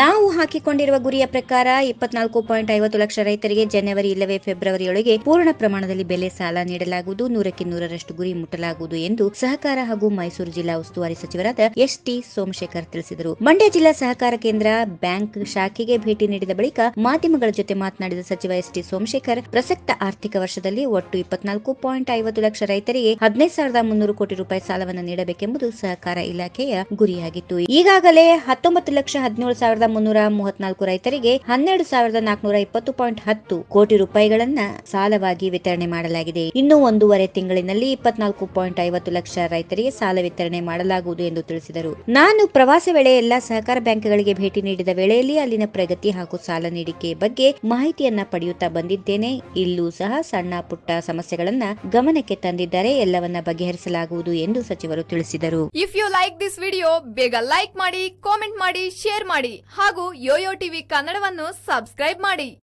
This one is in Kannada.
ನಾವು ಹಾಕಿಕೊಂಡಿರುವ ಗುರಿಯ ಪ್ರಕಾರ ಇಪ್ಪತ್ನಾಲ್ಕು ಪಾಯಿಂಟ್ ಐವತ್ತು ಲಕ್ಷ ರೈತರಿಗೆ ಜನವರಿ ಇಲ್ಲವೇ ಫೆಬ್ರವರಿಯೊಳಗೆ ಪೂರ್ಣ ಪ್ರಮಾಣದಲ್ಲಿ ಬೆಲೆ ಸಾಲ ನೀಡಲಾಗುವುದು ನೂರಕ್ಕೆ ನೂರರಷ್ಟು ಗುರಿ ಮುಟ್ಟಲಾಗುವುದು ಎಂದು ಸಹಕಾರ ಹಾಗೂ ಮೈಸೂರು ಜಿಲ್ಲಾ ಉಸ್ತುವಾರಿ ಸಚಿವರಾದ ಎಸ್ ಟಿ ಸೋಮಶೇಖರ್ ತಿಳಿಸಿದರು ಮಂಡ್ಯ ಜಿಲ್ಲಾ ಸಹಕಾರ ಕೇಂದ್ರ ಬ್ಯಾಂಕ್ ಶಾಖೆಗೆ ಭೇಟಿ ನೀಡಿದ ಬಳಿಕ ಮಾಧ್ಯಮಗಳ ಜೊತೆ ಮಾತನಾಡಿದ ಸಚಿವ ಎಸ್ ಟಿ ಸೋಮಶೇಖರ್ ಪ್ರಸಕ್ತ ಆರ್ಥಿಕ ವರ್ಷದಲ್ಲಿ ಒಟ್ಟು ಇಪ್ಪತ್ನಾಲ್ಕು ಪಾಯಿಂಟ್ ಐವತ್ತು ಲಕ್ಷ ರೈತರಿಗೆ ಹದಿನೈದು ಸಾವಿರದ ಮುನ್ನೂರು ಕೋಟಿ ರೂಪಾಯಿ ಸಾಲವನ್ನು ನೀಡಬೇಕೆಂಬುದು ಸಹಕಾರ ಇಲಾಖೆಯ ಗುರಿಯಾಗಿತ್ತು ಈಗಾಗಲೇ ಹತ್ತೊಂಬತ್ತು ಲಕ್ಷ ಹದಿನೇಳು ಸಾವಿರದ ಸಾವಿರದ ಮುನ್ನೂರ ಮೂವತ್ನಾಲ್ಕು ರೈತರಿಗೆ ಹನ್ನೆರಡು ಸಾವಿರದ ನಾಲ್ಕುನೂರ ಇಪ್ಪತ್ತು ಪಾಯಿಂಟ್ ಹತ್ತು ಕೋಟಿ ರೂಪಾಯಿಗಳನ್ನ ಸಾಲವಾಗಿ ವಿತರಣೆ ಮಾಡಲಾಗಿದೆ ಇನ್ನು ಒಂದೂವರೆ ತಿಂಗಳಿನಲ್ಲಿ ಇಪ್ಪತ್ನಾಲ್ಕು ಪಾಯಿಂಟ್ ಐವತ್ತು ಲಕ್ಷ ರೈತರಿಗೆ ಸಾಲ ವಿತರಣೆ ಮಾಡಲಾಗುವುದು ಎಂದು ತಿಳಿಸಿದರು ನಾನು ಪ್ರವಾಸ ವೇಳೆ ಎಲ್ಲಾ ಸಹಕಾರ ಬ್ಯಾಂಕ್ಗಳಿಗೆ ಭೇಟಿ ನೀಡಿದ ವೇಳೆಯಲ್ಲಿ ಅಲ್ಲಿನ ಪ್ರಗತಿ ಹಾಗೂ ಸಾಲ ನೀಡಿಕೆ ಬಗ್ಗೆ ಮಾಹಿತಿಯನ್ನ ಪಡೆಯುತ್ತಾ ಬಂದಿದ್ದೇನೆ ಇಲ್ಲೂ ಸಹ ಸಣ್ಣ ಪುಟ್ಟ ಸಮಸ್ಯೆಗಳನ್ನ ಗಮನಕ್ಕೆ ತಂದಿದ್ದಾರೆ ಎಲ್ಲವನ್ನ ಬಗೆಹರಿಸಲಾಗುವುದು ಎಂದು ಸಚಿವರು ತಿಳಿಸಿದರು if you like this video ಬೇಗ ಲೈಕ್ ಮಾಡಿ ಕಾಮೆಂಟ್ ಮಾಡಿ ಶೇರ್ ಮಾಡಿ ಹಾಗೂ ಯೋಯೋ ಟಿವಿ ಕನ್ನಡವನ್ನು ಸಬ್ಸ್ಕ್ರೈಬ್ ಮಾಡಿ